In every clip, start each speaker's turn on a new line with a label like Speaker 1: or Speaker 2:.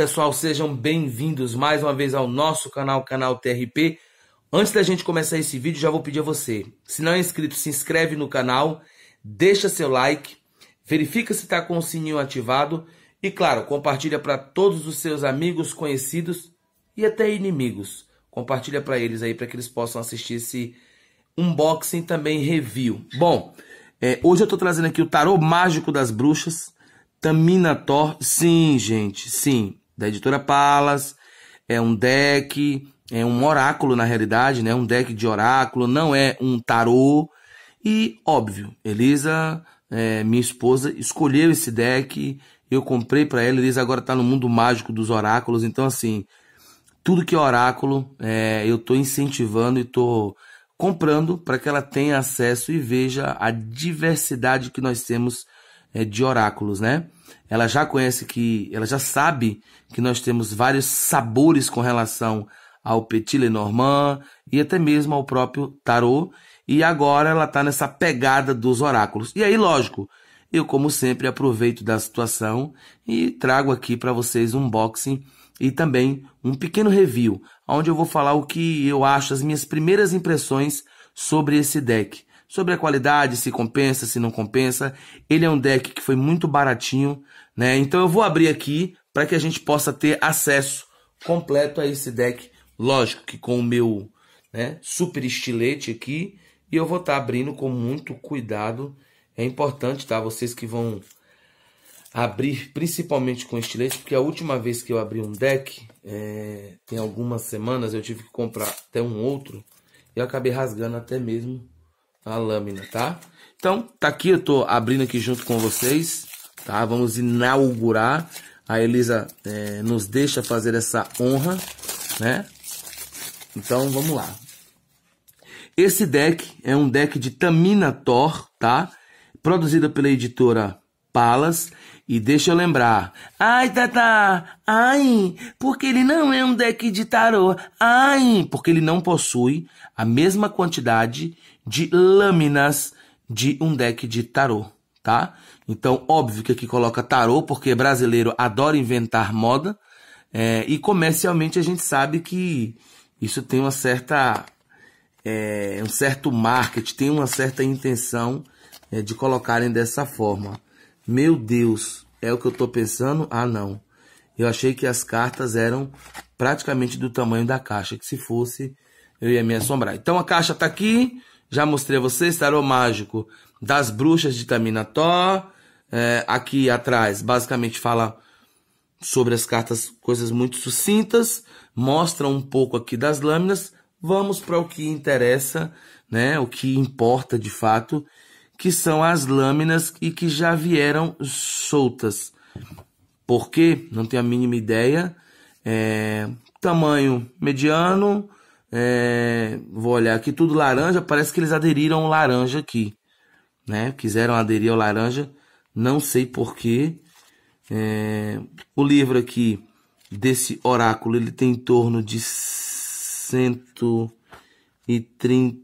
Speaker 1: pessoal, sejam bem-vindos mais uma vez ao nosso canal, canal TRP. Antes da gente começar esse vídeo, já vou pedir a você, se não é inscrito, se inscreve no canal, deixa seu like, verifica se está com o sininho ativado e, claro, compartilha para todos os seus amigos, conhecidos e até inimigos. Compartilha para eles aí para que eles possam assistir esse unboxing também review. Bom, é, hoje eu estou trazendo aqui o tarô mágico das bruxas. Thor, sim, gente, sim da editora Palas. É um deck, é um oráculo na realidade, né? Um deck de oráculo, não é um tarô. E óbvio, Elisa, é, minha esposa, escolheu esse deck. Eu comprei para ela. Elisa agora tá no mundo mágico dos oráculos. Então assim, tudo que é oráculo, é, eu tô incentivando e tô comprando para que ela tenha acesso e veja a diversidade que nós temos é, de oráculos, né? ela já conhece que, ela já sabe que nós temos vários sabores com relação ao Petit Lenormand e até mesmo ao próprio tarot E agora ela está nessa pegada dos oráculos. E aí, lógico, eu como sempre aproveito da situação e trago aqui para vocês um unboxing e também um pequeno review, onde eu vou falar o que eu acho, as minhas primeiras impressões sobre esse deck sobre a qualidade, se compensa, se não compensa. Ele é um deck que foi muito baratinho, né? Então eu vou abrir aqui para que a gente possa ter acesso completo a esse deck. Lógico que com o meu né, super estilete aqui. E eu vou estar tá abrindo com muito cuidado. É importante, tá? Vocês que vão abrir principalmente com estilete, porque a última vez que eu abri um deck, é, tem algumas semanas, eu tive que comprar até um outro. E eu acabei rasgando até mesmo a lâmina, tá? Então, tá aqui, eu tô abrindo aqui junto com vocês, tá? Vamos inaugurar. A Elisa é, nos deixa fazer essa honra, né? Então, vamos lá. Esse deck é um deck de Tamina Thor, tá? Produzida pela editora Palas. E deixa eu lembrar. Ai, Tata! Ai! Porque ele não é um deck de tarô. Ai! Porque ele não possui a mesma quantidade de lâminas de um deck de tarô, tá? Então, óbvio que aqui coloca tarô, porque brasileiro adora inventar moda, é, e comercialmente a gente sabe que isso tem uma certa. É, um certo marketing, tem uma certa intenção é, de colocarem dessa forma. Meu Deus, é o que eu tô pensando? Ah, não. Eu achei que as cartas eram praticamente do tamanho da caixa, que se fosse eu ia me assombrar. Então a caixa tá aqui, já mostrei a vocês tarô mágico das bruxas de Tamina É, aqui atrás, basicamente fala sobre as cartas, coisas muito sucintas. Mostra um pouco aqui das lâminas. Vamos para o que interessa, né? O que importa de fato, que são as lâminas e que já vieram soltas. Por quê? Não tenho a mínima ideia. É, tamanho mediano, é, vou olhar aqui, tudo laranja. Parece que eles aderiram ao laranja aqui. Né? Quiseram aderir ao laranja. Não sei porquê. É, o livro aqui desse oráculo, ele tem em torno de 130,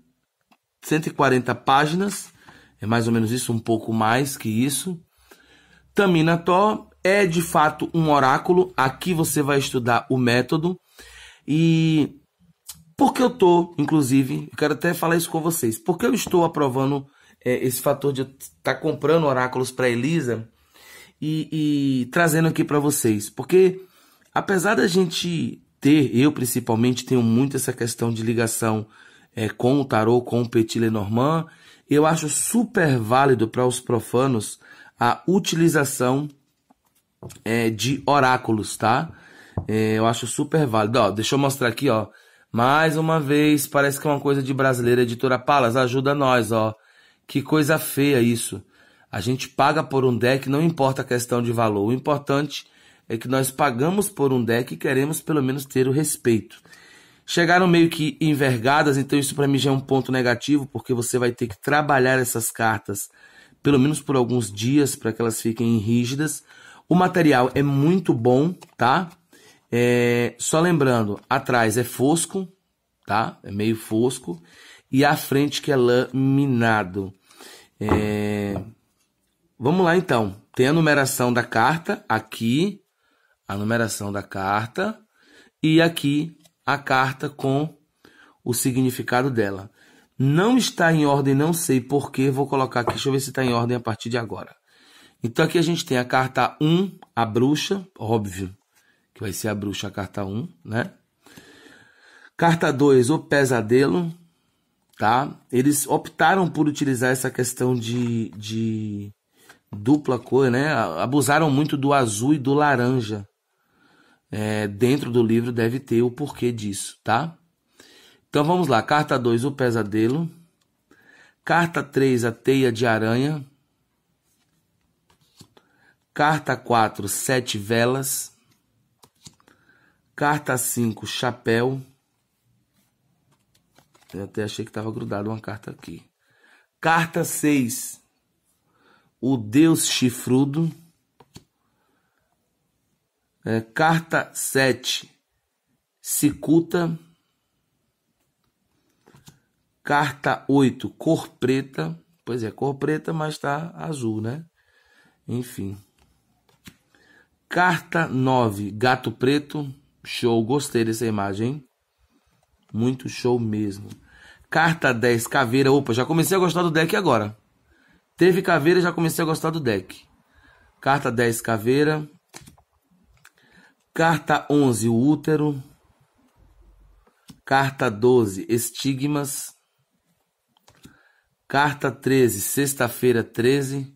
Speaker 1: 140 páginas. É mais ou menos isso, um pouco mais que isso. Tamina Tó é de fato um oráculo. Aqui você vai estudar o método. E porque eu estou, inclusive, eu quero até falar isso com vocês, porque eu estou aprovando é, esse fator de estar tá comprando oráculos para Elisa e, e trazendo aqui para vocês. Porque apesar da gente ter, eu principalmente tenho muito essa questão de ligação é, com o tarô, com o Petit Lenormand, eu acho super válido para os profanos a utilização é, de oráculos, tá? É, eu acho super válido. Ó, deixa eu mostrar aqui, ó. Mais uma vez, parece que é uma coisa de brasileira. Editora Palas, ajuda nós, ó. Que coisa feia isso. A gente paga por um deck, não importa a questão de valor. O importante é que nós pagamos por um deck e queremos pelo menos ter o respeito. Chegaram meio que envergadas, então isso para mim já é um ponto negativo, porque você vai ter que trabalhar essas cartas pelo menos por alguns dias para que elas fiquem rígidas. O material é muito bom, tá? É, só lembrando, atrás é fosco, tá? É meio fosco. E a frente que é laminado. É, vamos lá então. Tem a numeração da carta aqui. A numeração da carta. E aqui a carta com o significado dela. Não está em ordem, não sei porquê. Vou colocar aqui, deixa eu ver se está em ordem a partir de agora. Então aqui a gente tem a carta 1, a bruxa, óbvio que vai ser a bruxa, carta 1, né? Carta 2, o pesadelo, tá? Eles optaram por utilizar essa questão de, de dupla cor, né? Abusaram muito do azul e do laranja. É, dentro do livro deve ter o porquê disso, tá? Então vamos lá, carta 2, o pesadelo. Carta 3, a teia de aranha. Carta 4, sete velas. Carta 5, chapéu. Eu até achei que estava grudado uma carta aqui. Carta 6, o Deus chifrudo. É, carta 7, cicuta. Carta 8, cor preta. Pois é, cor preta, mas está azul, né? Enfim. Carta 9, gato preto. Show, gostei dessa imagem. Muito show mesmo. Carta 10, caveira. Opa, já comecei a gostar do deck agora. Teve caveira, já comecei a gostar do deck. Carta 10, caveira. Carta 11, o útero. Carta 12, estigmas. Carta 13, sexta-feira 13.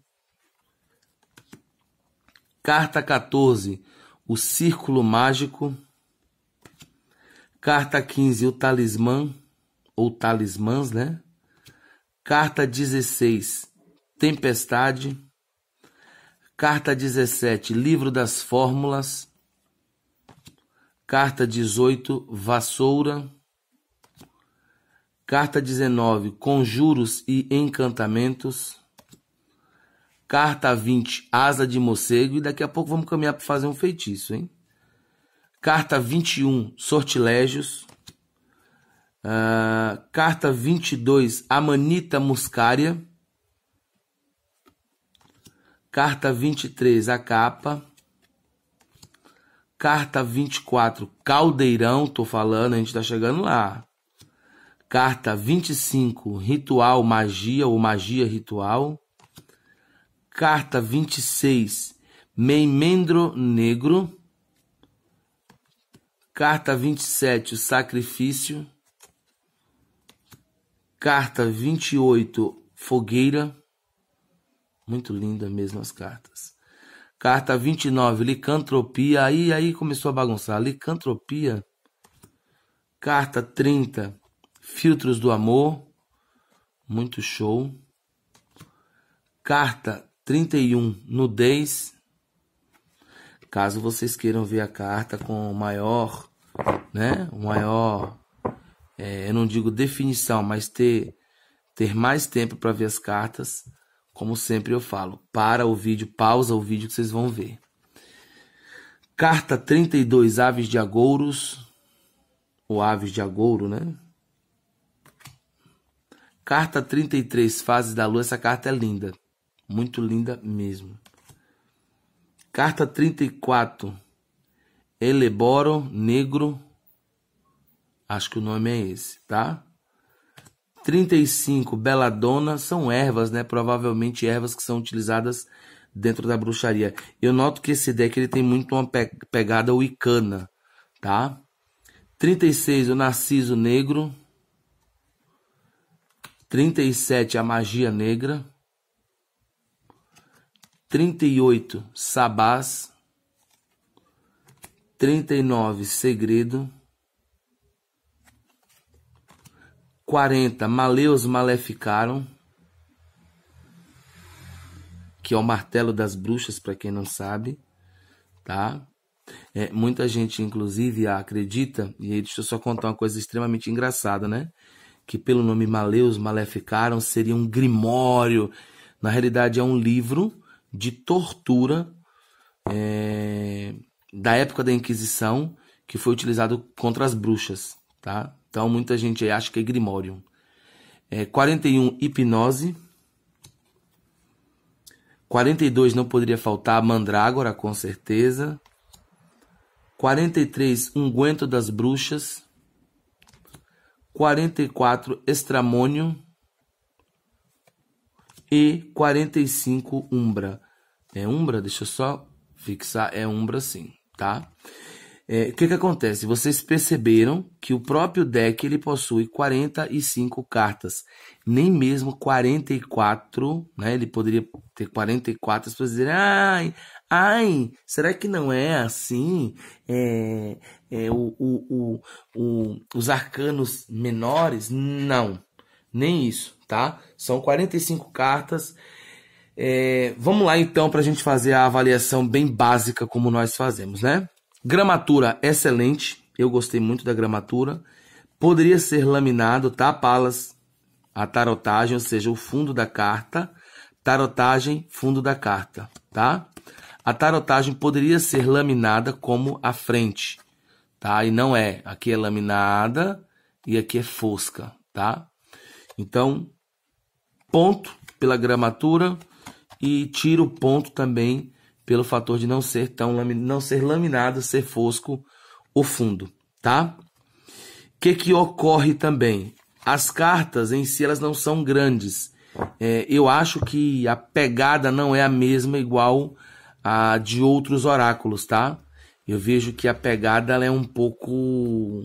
Speaker 1: Carta 14, o círculo mágico. Carta 15, o talismã, ou talismãs, né? Carta 16, tempestade. Carta 17, livro das fórmulas. Carta 18, vassoura. Carta 19, conjuros e encantamentos. Carta 20, asa de morcego. E daqui a pouco vamos caminhar para fazer um feitiço, hein? Carta 21, Sortilégios. Uh, carta 22, Amanita Muscária. Carta 23, A Capa. Carta 24, Caldeirão, tô falando, a gente tá chegando lá. Carta 25, Ritual Magia ou Magia Ritual. Carta 26, Meimendro Negro. Carta 27, o sacrifício. Carta 28, fogueira. Muito linda mesmo as cartas. Carta 29, licantropia. Aí, aí começou a bagunçar. Licantropia. Carta 30, filtros do amor. Muito show. Carta 31, nudez. Caso vocês queiram ver a carta com maior né? O maior, é, eu não digo definição, mas ter, ter mais tempo para ver as cartas. Como sempre eu falo, para o vídeo, pausa o vídeo que vocês vão ver. Carta 32, Aves de Agouros, ou Aves de Agouro, né? Carta 33, Fases da Lua, essa carta é linda, muito linda mesmo. Carta 34, Eleboro Negro, acho que o nome é esse, tá? 35, Beladona, são ervas, né? Provavelmente ervas que são utilizadas dentro da bruxaria. Eu noto que esse deck ele tem muito uma pegada wicana, tá? 36, o Narciso Negro. 37, a Magia Negra. 38, Sabás trinta e nove Segredo, quarenta Maleus Maleficaram, que é o martelo das bruxas, para quem não sabe, tá? É, muita gente, inclusive, acredita, e aí deixa eu só contar uma coisa extremamente engraçada, né? Que pelo nome Maleus Maleficaram seria um grimório. Na realidade, é um livro de tortura é, da época da Inquisição que foi utilizado contra as bruxas, tá? Então muita gente acha que é Grimório. É, 41 hipnose. 42 não poderia faltar Mandrágora, com certeza. 43 unguento das bruxas. 44 estramônio e 45 umbra. É umbra, deixa eu só fixar, é umbra sim tá? É, o que, que acontece? Vocês perceberam que o próprio deck ele possui 45 cartas. Nem mesmo 44, né? Ele poderia ter 44, as pessoas dizerem, ai, ai, será que não é assim? É, é o, o, o, o, os arcanos menores? Não, nem isso, tá? São 45 cartas é, vamos lá então para a gente fazer a avaliação bem básica como nós fazemos, né? Gramatura excelente, eu gostei muito da gramatura. Poderia ser laminado, tá, Palas? A tarotagem, ou seja, o fundo da carta. Tarotagem, fundo da carta, tá? A tarotagem poderia ser laminada como a frente, tá? E não é. Aqui é laminada e aqui é fosca, tá? Então, ponto pela gramatura e tira o ponto também pelo fator de não ser tão não ser laminado, ser fosco o fundo, tá? O que que ocorre também? As cartas em si elas não são grandes. É, eu acho que a pegada não é a mesma igual a de outros oráculos, tá? Eu vejo que a pegada ela é um pouco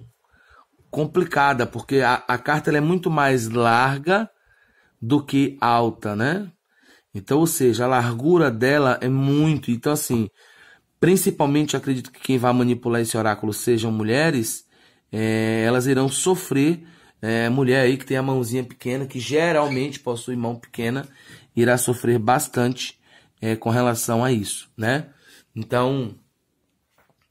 Speaker 1: complicada, porque a, a carta é muito mais larga do que alta, né? Então, ou seja, a largura dela é muito. Então, assim, principalmente acredito que quem vai manipular esse oráculo sejam mulheres, é, elas irão sofrer. É, mulher aí que tem a mãozinha pequena, que geralmente possui mão pequena, irá sofrer bastante é, com relação a isso, né? Então,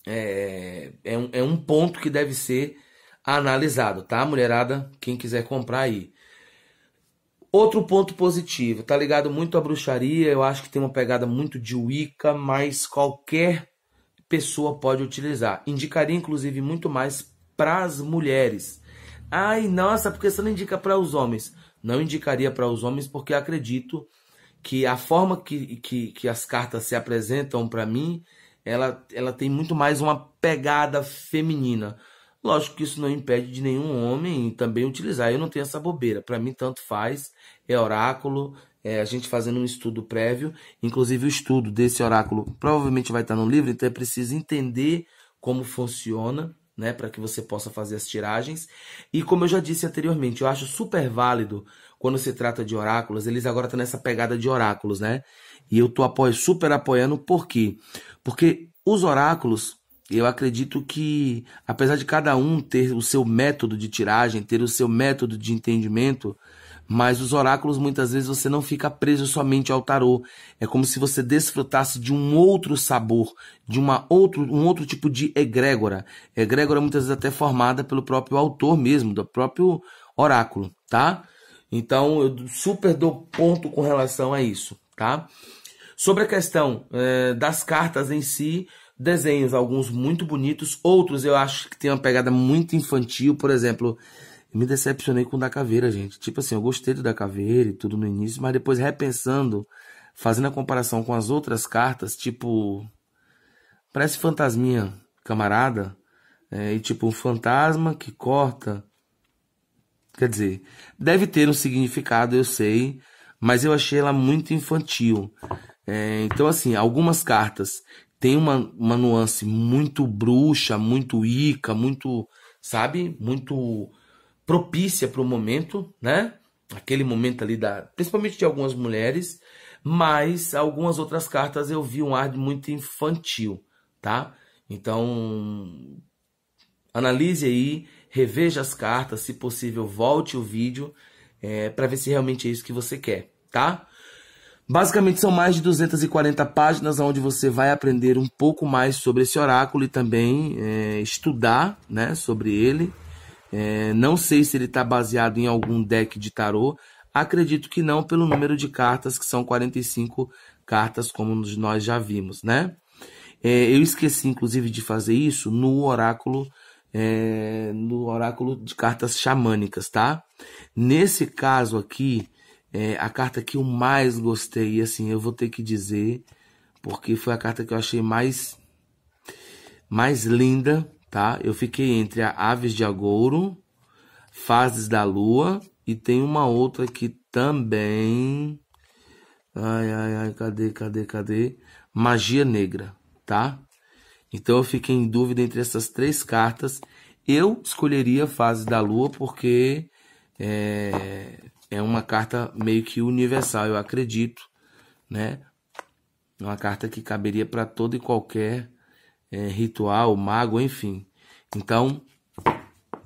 Speaker 1: é, é, um, é um ponto que deve ser analisado, tá, mulherada? Quem quiser comprar aí. Outro ponto positivo, tá ligado muito à bruxaria, eu acho que tem uma pegada muito de Wicca, mas qualquer pessoa pode utilizar. Indicaria inclusive muito mais para as mulheres. Ai, nossa, porque você não indica para os homens? Não indicaria para os homens porque acredito que a forma que, que, que as cartas se apresentam para mim, ela, ela tem muito mais uma pegada feminina. Lógico que isso não impede de nenhum homem também utilizar. Eu não tenho essa bobeira. Para mim, tanto faz. É oráculo. É a gente fazendo um estudo prévio. Inclusive, o estudo desse oráculo provavelmente vai estar no livro, então é preciso entender como funciona, né? Para que você possa fazer as tiragens. E como eu já disse anteriormente, eu acho super válido quando se trata de oráculos. Eles agora estão nessa pegada de oráculos, né? E eu tô apoio, super apoiando. Por quê? Porque os oráculos eu acredito que, apesar de cada um ter o seu método de tiragem, ter o seu método de entendimento, mas os oráculos muitas vezes você não fica preso somente ao tarô. É como se você desfrutasse de um outro sabor, de uma outro, um outro tipo de egrégora. Egrégora muitas vezes até formada pelo próprio autor mesmo, do próprio oráculo, tá? Então eu super dou ponto com relação a isso, tá? Sobre a questão eh, das cartas em si, desenhos, alguns muito bonitos, outros eu acho que tem uma pegada muito infantil, por exemplo, me decepcionei com o da caveira, gente. Tipo assim, eu gostei do da caveira e tudo no início, mas depois repensando, fazendo a comparação com as outras cartas, tipo parece fantasminha, camarada, é, e tipo um fantasma que corta. Quer dizer, deve ter um significado, eu sei, mas eu achei ela muito infantil. É, então, assim, algumas cartas tem uma, uma nuance muito bruxa, muito ica, muito, sabe? Muito propícia para o momento, né? Aquele momento ali da, principalmente de algumas mulheres, mas algumas outras cartas eu vi um ar muito infantil, tá? Então, analise aí, reveja as cartas, se possível, volte o vídeo é, para ver se realmente é isso que você quer, tá? Basicamente são mais de 240 páginas onde você vai aprender um pouco mais sobre esse oráculo e também é, estudar né, sobre ele. É, não sei se ele está baseado em algum deck de tarô. Acredito que não, pelo número de cartas, que são 45 cartas, como nós já vimos, né? É, eu esqueci, inclusive, de fazer isso no oráculo é, no oráculo de cartas xamânicas, tá? Nesse caso aqui, é, a carta que eu mais gostei, assim, eu vou ter que dizer, porque foi a carta que eu achei mais, mais linda, tá? Eu fiquei entre a Aves de Agouro, Fases da Lua, e tem uma outra que também. Ai, ai, ai, cadê, cadê, cadê? Magia Negra, tá? Então eu fiquei em dúvida entre essas três cartas. Eu escolheria Fases da Lua porque é, é uma carta meio que universal, eu acredito, né? É uma carta que caberia para todo e qualquer é, ritual, mago, enfim. Então,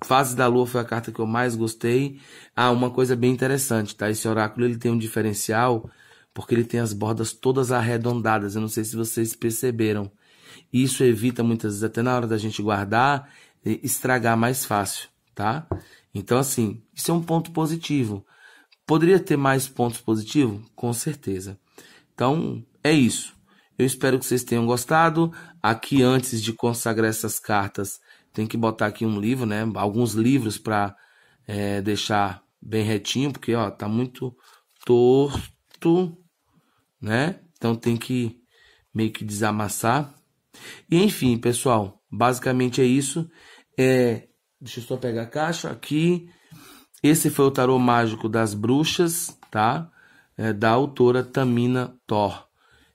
Speaker 1: Fase da Lua foi a carta que eu mais gostei. Ah, uma coisa bem interessante, tá? Esse oráculo ele tem um diferencial porque ele tem as bordas todas arredondadas. Eu não sei se vocês perceberam. Isso evita muitas vezes até na hora da gente guardar estragar mais fácil, tá? Então assim, isso é um ponto positivo. Poderia ter mais pontos positivos? Com certeza. Então, é isso. Eu espero que vocês tenham gostado. Aqui, antes de consagrar essas cartas, tem que botar aqui um livro, né? Alguns livros para é, deixar bem retinho, porque ó, tá muito torto, né? Então tem que meio que desamassar. E enfim, pessoal, basicamente é isso. É, deixa eu só pegar a caixa aqui. Esse foi o tarô mágico das bruxas, tá? É, da autora Tamina Thor,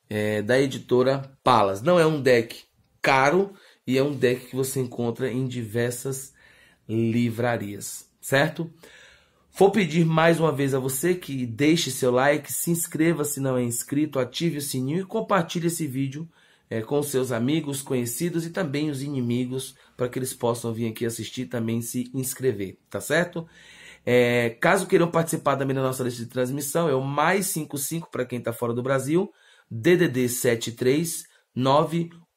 Speaker 1: é, da editora Palas. Não é um deck caro e é um deck que você encontra em diversas livrarias, certo? Vou pedir mais uma vez a você que deixe seu like, se inscreva se não é inscrito, ative o sininho e compartilhe esse vídeo é, com seus amigos, conhecidos e também os inimigos, para que eles possam vir aqui assistir e também se inscrever, tá certo? É, caso queiram participar também da nossa lista de transmissão, é o mais 55 para quem está fora do Brasil, DDD 73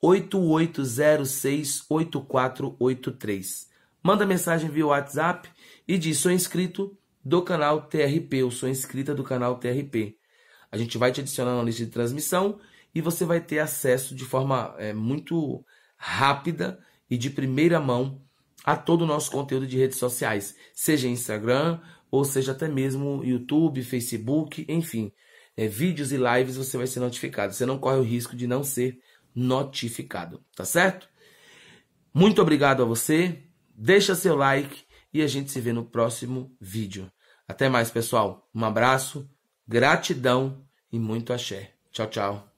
Speaker 1: 988068483. Manda mensagem via WhatsApp e diz: sou inscrito do canal TRP, ou sou inscrita do canal TRP. A gente vai te adicionar na lista de transmissão e você vai ter acesso de forma é, muito rápida e de primeira mão a todo o nosso conteúdo de redes sociais, seja Instagram, ou seja até mesmo YouTube, Facebook, enfim. É, vídeos e lives você vai ser notificado. Você não corre o risco de não ser notificado, tá certo? Muito obrigado a você. Deixa seu like e a gente se vê no próximo vídeo. Até mais, pessoal. Um abraço, gratidão e muito axé. Tchau, tchau.